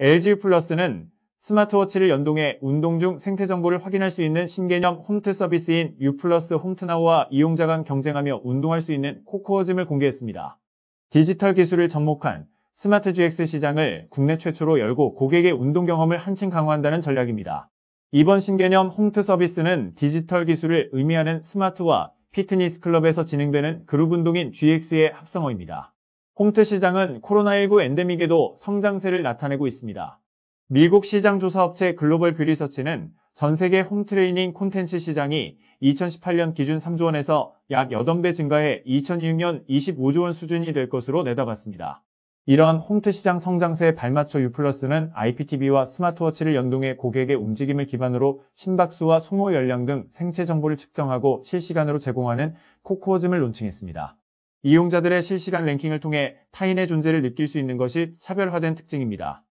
LG 플러스는 스마트워치를 연동해 운동 중 생태 정보를 확인할 수 있는 신개념 홈트 서비스인 유플러스 홈트나우와 이용자 간 경쟁하며 운동할 수 있는 코코어즘을 공개했습니다. 디지털 기술을 접목한 스마트 GX 시장을 국내 최초로 열고 고객의 운동 경험을 한층 강화한다는 전략입니다. 이번 신개념 홈트 서비스는 디지털 기술을 의미하는 스마트와 피트니스 클럽에서 진행되는 그룹 운동인 GX의 합성어입니다. 홈트 시장은 코로나19 엔데믹에도 성장세를 나타내고 있습니다. 미국 시장 조사업체 글로벌 뷰리서치는 전 세계 홈트레이닝 콘텐츠 시장이 2018년 기준 3조 원에서 약 8배 증가해 2006년 25조 원 수준이 될 것으로 내다봤습니다. 이런 홈트 시장 성장세에 발맞춰 유플러스는 IPTV와 스마트워치를 연동해 고객의 움직임을 기반으로 심박수와 소모 연령 등 생체 정보를 측정하고 실시간으로 제공하는 코코어즘을 론칭했습니다. 이용자들의 실시간 랭킹을 통해 타인의 존재를 느낄 수 있는 것이 차별화된 특징입니다.